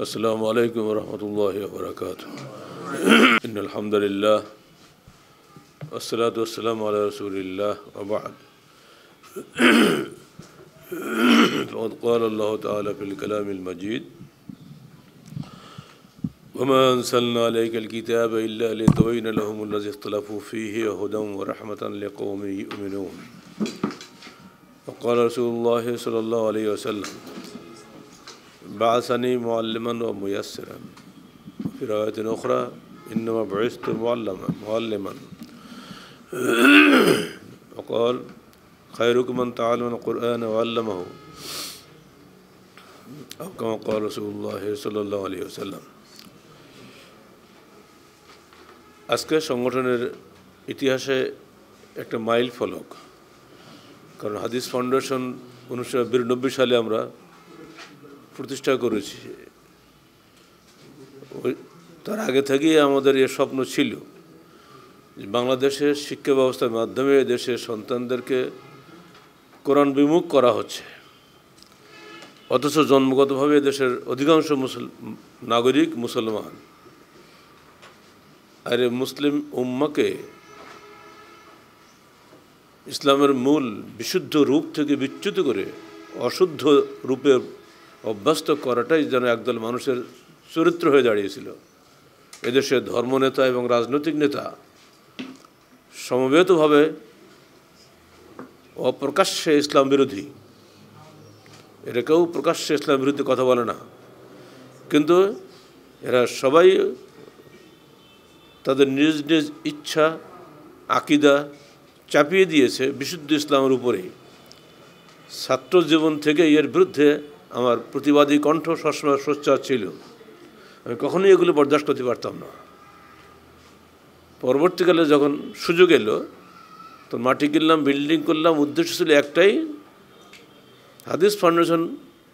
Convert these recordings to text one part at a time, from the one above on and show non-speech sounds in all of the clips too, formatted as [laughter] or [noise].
السلام عليكم ورحمة الله وبركاته [clears throat] إن الحمد لله والصلاة والسلام على رسول الله وبعد فقد [clears throat] قال الله تعالى في الكلام المجيد وما أنزلنا عليك الكتاب إلا لتبين لهم الذي اختلفوا فيه وهدى ورحمة لقوم يؤمنون وقال رسول الله صلى الله عليه وسلم بعثني معلما وميسرا في رواية أخرى إنما بعثت معلما معلما [clears throat] وقال خيركم من تعلم القرآن وعلمه أو كما قال رسول الله صلى الله عليه وسلم আজকে সংগঠনের ইতিহাসে একটা মাইল ফলক কারণ হাদিস ফাউন্ডেশন উনিশশো সালে আমরা প্রতিষ্ঠা করেছি তার আগে থেকেই আমাদের এ স্বপ্ন ছিল যে বাংলাদেশের শিক্ষা ব্যবস্থার মাধ্যমে দেশের সন্তানদেরকে কোরআন বিমুখ করা হচ্ছে অথচ জন্মগতভাবে দেশের অধিকাংশ মুসল নাগরিক মুসলমান আর মুসলিম উম্মাকে ইসলামের মূল বিশুদ্ধ রূপ থেকে বিচ্যুত করে অশুদ্ধ রূপে অভ্যস্ত করাটাই যেন একদল মানুষের চরিত্র হয়ে দাঁড়িয়েছিল এদেশের ধর্মনেতা এবং রাজনৈতিক নেতা সমবেতভাবে অপ্রকাশ্যে ইসলাম বিরোধী এরা কেউ প্রকাশ্যে ইসলাম বিরুদ্ধে কথা বলে না কিন্তু এরা সবাই তাদের নিজ নিজ ইচ্ছা আকিদা চাপিয়ে দিয়েছে বিশুদ্ধ ইসলামের উপরে ছাত্র জীবন থেকে এর বিরুদ্ধে আমার প্রতিবাদী কণ্ঠ সবসময় সোচ্চার ছিল আমি কখনোই এগুলো বরদাস্ত করতে পারতাম না পরবর্তীকালে যখন সুযোগ এলো তো মাটি কিনলাম বিল্ডিং করলাম উদ্দেশ্য ছিল একটাই হাদিস ফাউন্ডেশন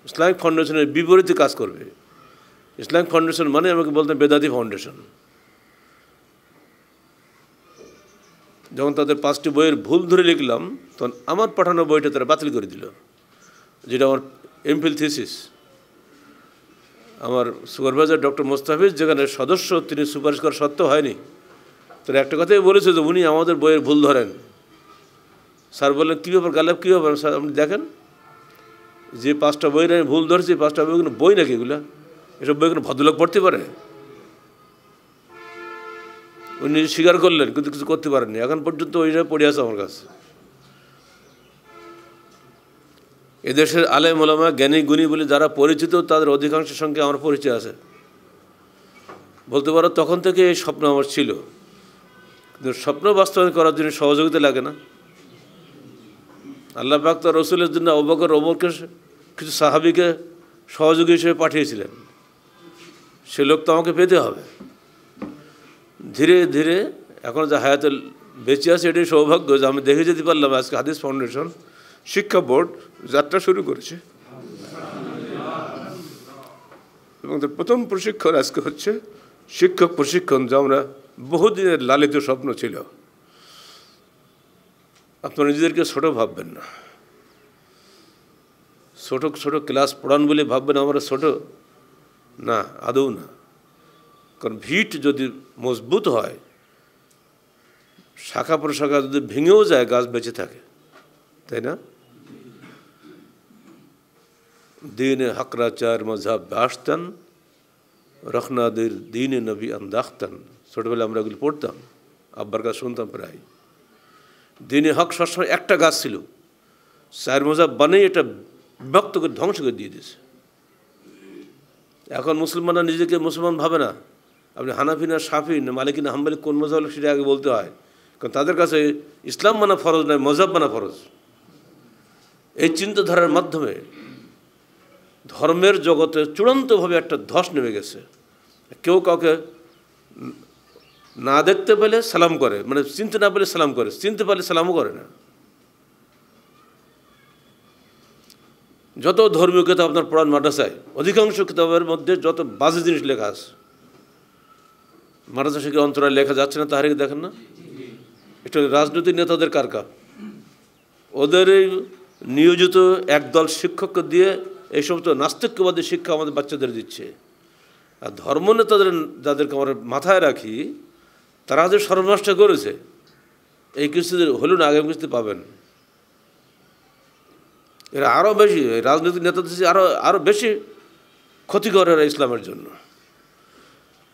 ইসলামিক ফাউন্ডেশনের বিপরীতে কাজ করবে ইসলামিক ফাউন্ডেশন মানে আমাকে বলতাম বেদাতি ফাউন্ডেশন যখন তাদের পাঁচটি বইয়ের ভুল ধরে লিখলাম তখন আমার পাঠানো বইটা তারা বাতিল করে দিল যেটা আমার এমফিল থিসিস আমার সুপারভাইজার ডক্টর মোস্তাফিজ যেখানে সদস্য তিনি সুপারিশ করা সত্ত্বেও হয়নি তার একটা কথাই বলেছে যে উনি আমাদের বইয়ের ভুল ধরেন স্যার বললেন কী ব্যাপার গালেব কী ব্যাপার স্যার আপনি দেখেন যে পাঁচটা বই আমি ভুল ধরেছি পাঁচটা বই কোনো বই নাকি এগুলো এসব বই কোনো ভদ্রলোক পড়তে পারে উনি স্বীকার করলেন কিন্তু কিছু করতে পারেননি এখন পর্যন্ত ওইটা পড়ে আছে আমার কাছে এদেশের আলে মোলামা জ্ঞানী গুণী বলে যারা পরিচিত তাদের অধিকাংশের সঙ্গে আমার পরিচয় আছে বলতে পারো তখন থেকে এই স্বপ্ন আমার ছিল কিন্তু স্বপ্ন বাস্তবায়ন করার জন্য সহযোগিতা লাগে না আল্লাহ পাক তার রসুলের জন্য অবকর অবকে কিছু সাহাবিকে সহযোগী হিসেবে পাঠিয়েছিলেন সে লোক তো আমাকে পেতে হবে ধীরে ধীরে এখন যে হায়াতে বেঁচে আছে এটাই সৌভাগ্য যে আমি দেখে যেতে পারলাম আজকে হাদিস ফাউন্ডেশন শিক্ষা বোর্ড যাত্রা শুরু করেছে এবং তার প্রথম প্রশিক্ষণ আজকে হচ্ছে শিক্ষক প্রশিক্ষণ যা আমরা বহুদিনের লালিত স্বপ্ন ছিল আপনারা নিজেদেরকে ছোট ভাববেন না ছোট ছোট ক্লাস পড়ান বলে ভাববেন আমরা ছোট না আদৌ না কারণ ভিট যদি মজবুত হয় শাখা প্রশাখা যদি ভেঙেও যায় গাছ বেঁচে থাকে তাই না দিনে হাকরাচার মজাব আসতেন রখনাদের দিনে নবী আন্দাখতেন ছোটোবেলা আমরা এগুলি পড়তাম আব্বার কাছে শুনতাম প্রায় দিনে হক সবসময় একটা গাছ ছিল চার মজাব বানেই এটা বিভক্ত করে ধ্বংস করে দিয়ে দিয়েছে এখন মুসলমানরা নিজেকে মুসলমান ভাবে না আপনি হানাফি না সাফি না মালিকিন হাম্বালি কোন মজাব সেটা আগে বলতে হয় কারণ তাদের কাছে ইসলাম মানা ফরজ নয় মজাব মানা ফরজ এই চিন্তাধারার মাধ্যমে ধর্মের জগতে চূড়ান্তভাবে একটা ধস নেমে গেছে কেউ কাউকে না দেখতে পেলে সালাম করে মানে চিনতে না পেলে সালাম করে চিনতে পারলে সালামও করে না যত ধর্মীয় কিতাব আপনার পড়ান মাদ্রাসায় অধিকাংশ কিতাবের মধ্যে যত বাজে জিনিস লেখা আছে মাদ্রাসা শিখে অন্তরায় লেখা যাচ্ছে না তাহারে দেখেন না এটা রাজনৈতিক নেতাদের কারকা ওদের নিয়োজিত একদল শিক্ষককে দিয়ে এই সমস্ত নাস্তিক্যবাদী শিক্ষা আমাদের বাচ্চাদের দিচ্ছে আর ধর্ম নেতাদের যাদেরকে আমরা মাথায় রাখি তারা যে সর্বনাষ্ট করেছে এই কিস্তিতে হলো না আগামী কিস্তি পাবেন এরা আরও বেশি রাজনৈতিক নেতাদের আরও আরও বেশি ক্ষতিকর এরা ইসলামের জন্য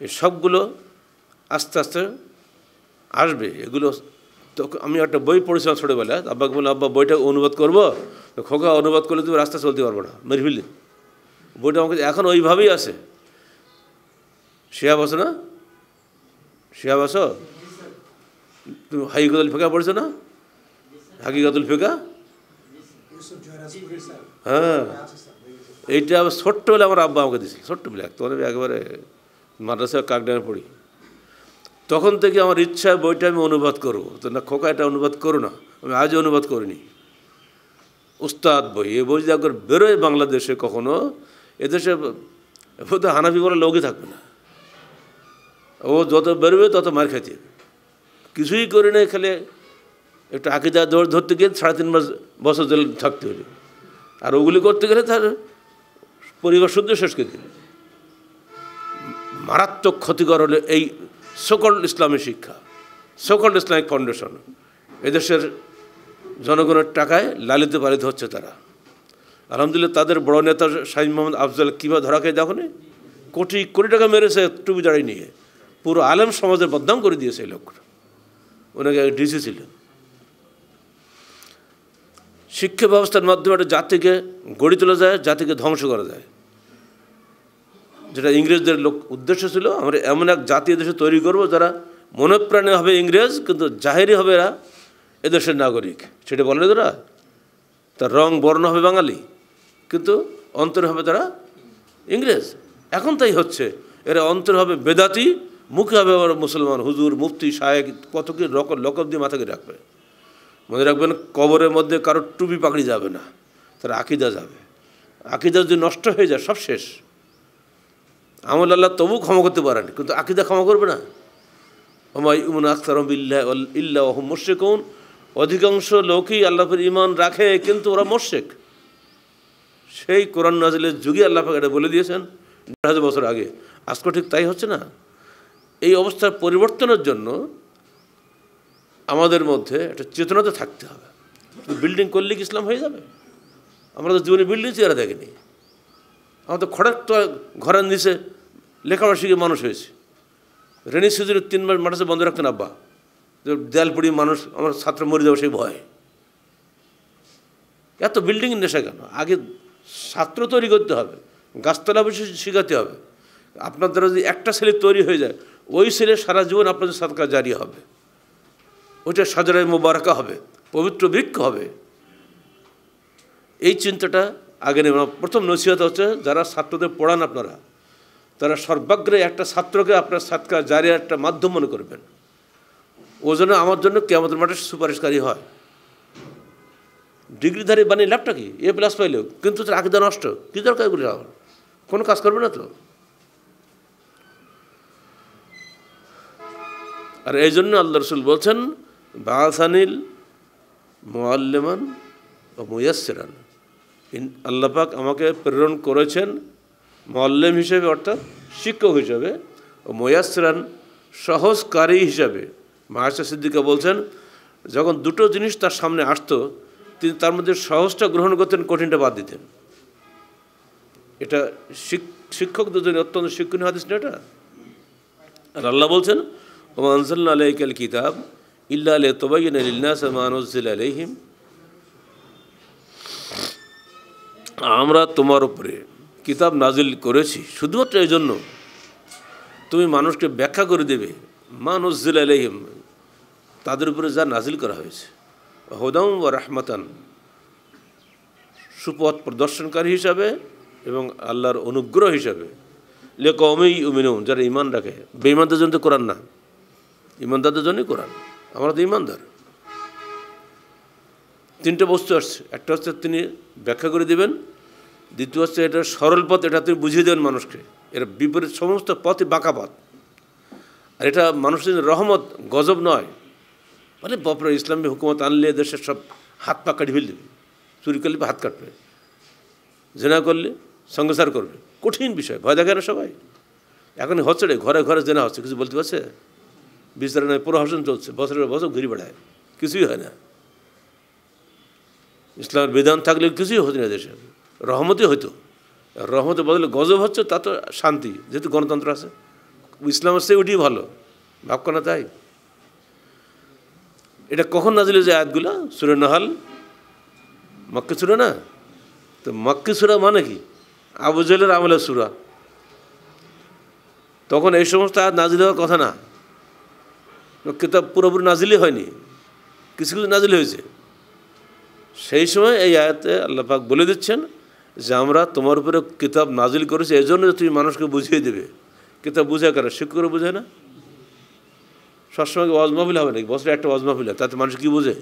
এই সবগুলো আস্তে আস্তে আসবে এগুলো তো আমি একটা বই পড়েছিলাম ছোটোবেলা আব্বাকে বললাম আব্বা বইটা অনুবাদ করবো তো খোকা অনুবাদ করলে তুমি রাস্তা চলতে পারবো না মেরে বইটা আমাকে এখন ওইভাবেই আছে শেয়া বসো না শেয়া বসো তুমি হাকিগতুল ফেকা পড়েছো না হাকিগতুল ফেকা হ্যাঁ এইটা ছোট্টবেলা আমার আব্বা আমাকে দিয়েছিল ছোট্টবেলা তোমার একবারে মাদ্রাসা কাকডাঙে পড়ি তখন থেকে আমার ইচ্ছা বইটা আমি অনুবাদ করবো তো না খোকা এটা অনুবাদ করো না আমি আজও অনুবাদ করিনি উস্তাদ বই এ বই যদি একবার বেরোয় বাংলাদেশে কখনো এদেশে তো হানাফি বলে লোকই থাকবে না ও যত বেরোবে তত মার খাইতে কিছুই করি না খেলে একটু আকিদা দৌড় ধরতে গিয়ে সাড়ে তিন মাস বছর জেল থাকতে হলে আর ওগুলি করতে গেলে তার পরিবার শুদ্ধ শেষ করে দিল মারাত্মক ক্ষতিকর হলে এই সকল ইসলামী শিক্ষা সকল ইসলামিক ফাউন্ডেশন এদেশের জনগণের টাকায় লালিত পালিত হচ্ছে তারা আলহামদুলিল্লাহ তাদের বড় নেতা শাহিদ মোহাম্মদ আফজাল কিবা ধরা খেয়ে দেখো কোটি কোটি টাকা মেরেছে টুপি দাঁড়িয়ে নিয়ে পুরো আলেম সমাজের বদনাম করে দিয়েছে এই লোকটা ওনাকে ডিসি ছিলেন শিক্ষা ব্যবস্থার মাধ্যমে একটা জাতিকে গড়ে তোলা যায় জাতিকে ধ্বংস করা যায় যেটা ইংরেজদের লোক উদ্দেশ্য ছিল আমরা এমন এক জাতীয় দেশে তৈরি করব যারা মনোপ্রাণে হবে ইংরেজ কিন্তু জাহেরি হবে এরা এদেশের নাগরিক সেটা বলে তারা তার রং বর্ণ হবে বাঙালি কিন্তু অন্তর হবে তারা ইংরেজ এখন তাই হচ্ছে এরা অন্তর হবে বেদাতি মুখে হবে আমার মুসলমান হুজুর মুফতি সাহেব কত কি রক লকব দিয়ে মাথাকে রাখবে মনে রাখবেন কবরের মধ্যে কারোর টুপি পাকড়ি যাবে না তারা আকিদা যাবে আকিদা যদি নষ্ট হয়ে যায় সব শেষ আমল আল্লাহ তবু ক্ষমা করতে পারেন কিন্তু আকিদা ক্ষমা করবে না আমায় ইমন আখতার ইল্লা ওহম মুর্শেকুন অধিকাংশ লোকই আল্লাহের ইমান রাখে কিন্তু ওরা মোর্শেক সেই কোরআন নাজিলের যুগে আল্লাহ এটা বলে দিয়েছেন দেড় হাজার বছর আগে আজকে ঠিক তাই হচ্ছে না এই অবস্থার পরিবর্তনের জন্য আমাদের মধ্যে একটা চেতনাতে থাকতে হবে বিল্ডিং করলে কি ইসলাম হয়ে যাবে আমরা তো জীবনে বিল্ডিং চেয়ারা দেখিনি আমাদের খড়ার তো ঘরের নিচে লেখাপড়া শিখে মানুষ হয়েছে রেনি সিজনের তিন মাস মাদ্রাসা বন্ধ রাখতেন আব্বা দেয়াল পড়ি মানুষ আমার ছাত্র মরে যাবে সেই ভয় এত বিল্ডিং নেশা কেন আগে ছাত্র তৈরি করতে হবে গাছতলা বসে শেখাতে হবে আপনার দ্বারা যদি একটা ছেলে তৈরি হয়ে যায় ওই ছেলে সারা জীবন আপনাদের সাতকা জারি হবে ওইটা সাজরায় মোবারকা হবে পবিত্র বৃক্ষ হবে এই চিন্তাটা আগে নেব প্রথম নসিহত হচ্ছে যারা ছাত্রদের পড়ান আপনারা তারা সর্বাগ্রে একটা ছাত্রকে আপনার সাৎকার জারি একটা মাধ্যম মনে করবেন ও জন্য আমার জন্য কেমন মাঠে সুপারিশকারী হয় ডিগ্রিধারী বানিয়ে ল্যাপটা কি এ প্লাস পাইলেও কিন্তু তার আগে নষ্ট কী দরকার এগুলি আমার কোনো কাজ করবে না তো আর এই জন্য আল্লাহ রসুল বলছেন বাসানিল মোয়াল্লেমান ও মুয়াসিরান আল্লাপাক আমাকে প্রেরণ করেছেন মোয়াল্লেম হিসেবে অর্থাৎ শিক্ষক হিসাবে ও ময়াসরান সহজকারী হিসাবে মাহাসা সিদ্দিকা বলছেন যখন দুটো জিনিস তার সামনে আসতো তিনি তার মধ্যে সহজটা গ্রহণ করতেন কঠিনটা বাদ দিতেন এটা শিক্ষক দুজনে অত্যন্ত শিক্ষণীয় হাদিস না এটা আর আল্লাহ বলছেন ওমা আনসাল্লা আলাইকাল কিতাব ইল্লা আলে তোবাইন আলিল্লাস আলহিম আমরা তোমার উপরে কিতাব নাজিল করেছি শুধুমাত্র এই জন্য তুমি মানুষকে ব্যাখ্যা করে দেবে মানুষ জিলাইহিম তাদের উপরে যা নাজিল করা হয়েছে হোদাম ও রাহমাতান সুপথ প্রদর্শনকারী হিসাবে এবং আল্লাহর অনুগ্রহ হিসাবে লে কমেই উমিন যারা ইমান রাখে বেঈমানদের জন্য তো কোরআন না ইমানদারদের জন্যই কোরআন আমরা তো ইমানদার তিনটে বস্তু আসছে একটা হচ্ছে তিনি ব্যাখ্যা করে দেবেন দ্বিতীয় হচ্ছে এটা সরল পথ এটা তুমি বুঝিয়ে দেন মানুষকে এটা বিপরীত সমস্ত পথই বাঁকা পথ আর এটা মানুষের রহমত গজব নয় মানে বপরা ইসলামী হুকুমত আনলে দেশের সব হাত পা কাটি ফেলবে চুরি করলে হাত কাটবে জেনা করলে সংসার করবে কঠিন বিষয় ভয় দেখে না সবাই এখন হচ্ছে রে ঘরে ঘরে জেনা হচ্ছে কিছু বলতে পারছে বিচার নয় প্রহসন চলছে বছরের বছর ঘুরে বেড়ায় কিছুই হয় না ইসলামের বিধান থাকলে কিছুই হচ্ছে না দেশে রহমতই হইতো রহমতে বদলে গজব হচ্ছে তা তো শান্তি যেহেতু গণতন্ত্র আছে ইসলামের সে ওটি ভালো ভাব না তাই এটা কখন নাজিল যে আয়াতগুলো সুরে নাহাল মক্কি সুরে না তো মক্কি সুরা মানে কি আবু জলের আমলের সুরা তখন এই সমস্ত আয়াত নাজিল হওয়ার কথা না কিতাব পুরোপুরি নাজিলই হয়নি কিছু কিছু নাজিল হয়েছে সেই সময় এই আয়াতে পাক বলে দিচ্ছেন যে আমরা তোমার উপরে কিতাব নাজিল করেছি এই জন্য তুমি মানুষকে বুঝিয়ে দেবে কিতাব বুঝে কেন শিক্ষকরা বুঝে না সবসময় ওয়াজ হবে নাকি বছরে একটা ওয়াজ মাহফিল তাতে মানুষ কি বোঝে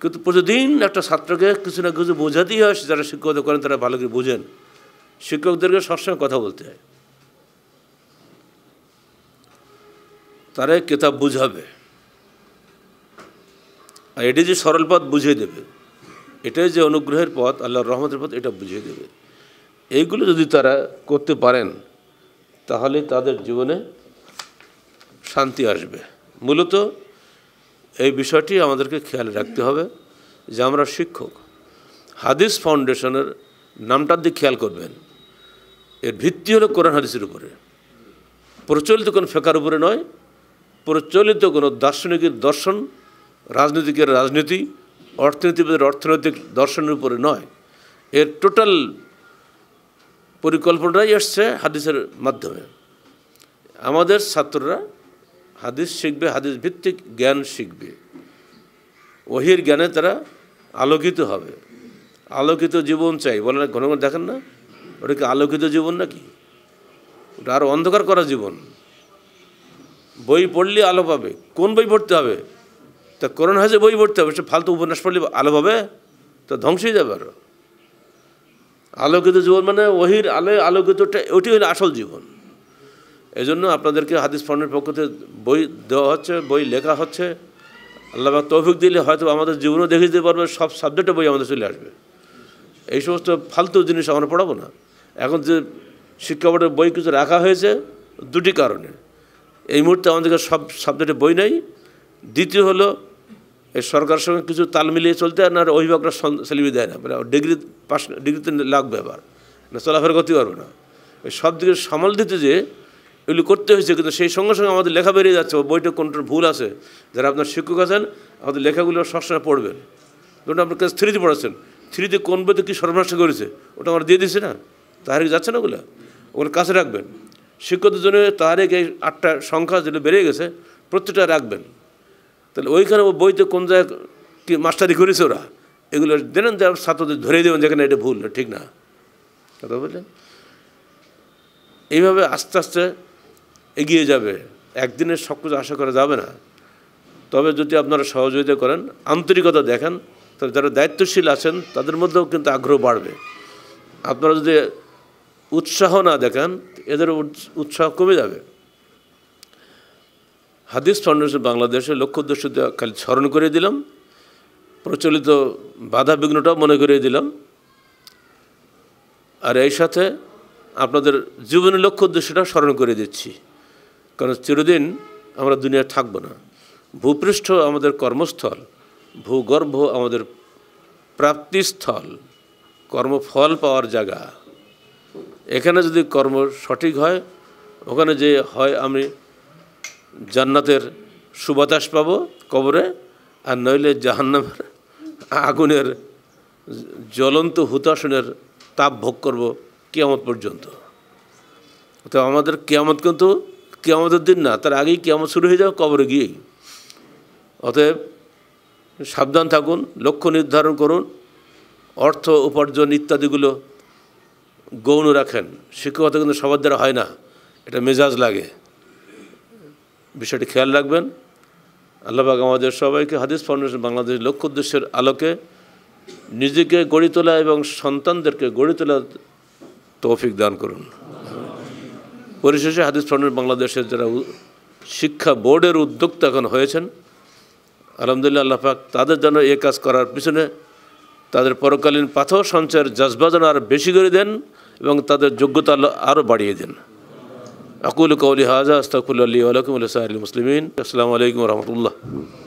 কিন্তু প্রতিদিন একটা ছাত্রকে কিছু না কিছু বোঝাতেই হয় যারা শিক্ষকতা করেন তারা ভালো করে বোঝেন শিক্ষকদেরকে সবসময় কথা বলতে হয় তারা কিতাব বুঝাবে আর এটি যে সরল পথ বুঝিয়ে দেবে এটাই যে অনুগ্রহের পথ আল্লাহর রহমতের পথ এটা বুঝিয়ে দেবে এইগুলো যদি তারা করতে পারেন তাহলে তাদের জীবনে শান্তি আসবে মূলত এই বিষয়টি আমাদেরকে খেয়াল রাখতে হবে যে আমরা শিক্ষক হাদিস ফাউন্ডেশনের নামটার দিকে খেয়াল করবেন এর ভিত্তি হলো কোরআন হাদিসের উপরে প্রচলিত কোনো ফেকার উপরে নয় প্রচলিত কোনো দার্শনিকের দর্শন রাজনীতিকের রাজনীতি অর্থনীতিবিদের অর্থনৈতিক দর্শনের উপরে নয় এর টোটাল পরিকল্পনাটাই এসছে হাদিসের মাধ্যমে আমাদের ছাত্ররা হাদিস শিখবে হাদিস ভিত্তিক জ্ঞান শিখবে ওহির জ্ঞানে তারা আলোকিত হবে আলোকিত জীবন চাই বলে না ঘন ঘন দেখেন না ওটা কি আলোকিত জীবন নাকি ওটা আরও অন্ধকার করা জীবন বই পড়লে আলো পাবে কোন বই পড়তে হবে তা করোনা হাজে বই পড়তে হবে সে ফালতু উপন্যাস পড়লে আলো হবে তো ধ্বংস হয়ে যাবে আরো আলোকিত জীবন মানে ওহির আলোয় আলোকিতটা ওটি হইলে আসল জীবন এই জন্য আপনাদেরকে হাদিস ফর্মের পক্ষ থেকে বই দেওয়া হচ্ছে বই লেখা হচ্ছে আল্লাহ তৌফিক দিলে হয়তো আমাদের জীবনও দেখে দিতে পারবে সব সাবজেক্টে বই আমাদের চলে আসবে এই সমস্ত ফালতু জিনিস আমরা পড়াবো না এখন যে শিক্ষাপটের বই কিছু রাখা হয়েছে দুটি কারণে এই মুহূর্তে আমাদেরকে সব সাবজেক্টে বই নেই দ্বিতীয় হলো এই সরকারের সঙ্গে কিছু তাল মিলিয়ে চলতে আর না অভিভাবকরা সেলিবি দেয় না মানে ডিগ্রি পাস ডিগ্রিতে লাগবে আবার না চলাফেরা করতে পারবে না সব দিকে সামাল দিতে যে এগুলি করতে হয়েছে কিন্তু সেই সঙ্গে সঙ্গে আমাদের লেখা বেরিয়ে যাচ্ছে বইটা কোনটার ভুল আছে যারা আপনার শিক্ষক আছেন আমাদের লেখাগুলো সবসময় পড়বেন ধরুন আপনার কাছে থ্রিতে পড়াচ্ছেন থ্রিতে কোন বইতে কী সর্বনাশ করেছে ওটা আমরা দিয়ে দিচ্ছি না তাহারিক যাচ্ছে না ওগুলো ওগুলো কাছে রাখবেন শিক্ষকদের জন্য তাহারিক এই আটটা সংখ্যা যেটা বেড়ে গেছে প্রত্যেকটা রাখবেন তাহলে ওইখানে বইতে কোন জায়গায় কি মাস্টারি করেছে ওরা এগুলো দেন ছাত্রদের ধরে দেবেন যেখানে এটা ভুল ঠিক না কথা বললেন এইভাবে আস্তে আস্তে এগিয়ে যাবে একদিনে সব কিছু আশা করা যাবে না তবে যদি আপনারা সহযোগিতা করেন আন্তরিকতা দেখেন তাহলে যারা দায়িত্বশীল আছেন তাদের মধ্যেও কিন্তু আগ্রহ বাড়বে আপনারা যদি উৎসাহ না দেখান এদের উৎসাহ কমে যাবে হাদিস ফাউন্ডেশন বাংলাদেশের লক্ষ্য উদ্দেশ্য খালি স্মরণ করে দিলাম প্রচলিত বাধা বিঘ্নটাও মনে করিয়ে দিলাম আর এই সাথে আপনাদের জীবনের লক্ষ্য উদ্দেশ্যটা স্মরণ করে দিচ্ছি কারণ চিরদিন আমরা দুনিয়ায় থাকব না ভূপৃষ্ঠ আমাদের কর্মস্থল ভূগর্ভ আমাদের প্রাপ্তিস্থল কর্মফল পাওয়ার জায়গা এখানে যদি কর্ম সঠিক হয় ওখানে যে হয় আমি জান্নাতের সুবাতাস পাবো কবরে আর নইলে জাহান্নামের আগুনের জ্বলন্ত হুতাশনের তাপ ভোগ করব কেয়ামত পর্যন্ত তো আমাদের কেয়ামত কিন্তু কেয়ামতের দিন না তার আগেই কেয়ামত শুরু হয়ে যাবে কবরে গিয়েই অতএব সাবধান থাকুন লক্ষ্য নির্ধারণ করুন অর্থ উপার্জন ইত্যাদিগুলো গৌণ রাখেন শিক্ষকতা কিন্তু সবার দ্বারা হয় না এটা মেজাজ লাগে বিষয়টি খেয়াল রাখবেন আল্লাহবাগ আমাদের সবাইকে হাদিস ফাউন্ডেশন বাংলাদেশের লক্ষ্য উদ্দেশ্যের আলোকে নিজেকে গড়ে তোলা এবং সন্তানদেরকে গড়ে তোলার তৌফিক দান করুন পরিশেষে হাদিস ফাউন্ডেশন বাংলাদেশের যারা শিক্ষা বোর্ডের উদ্যোক্তা এখন হয়েছেন আলহামদুলিল্লাহ আল্লাহ পাক তাদের জন্য এ কাজ করার পিছনে তাদের পরকালীন পাথর সঞ্চয়ের জজবা আরও বেশি করে দেন এবং তাদের যোগ্যতা আরও বাড়িয়ে দেন أقول قولي هذا أستغفر الله لي ولكم ولسائر المسلمين السلام عليكم ورحمة الله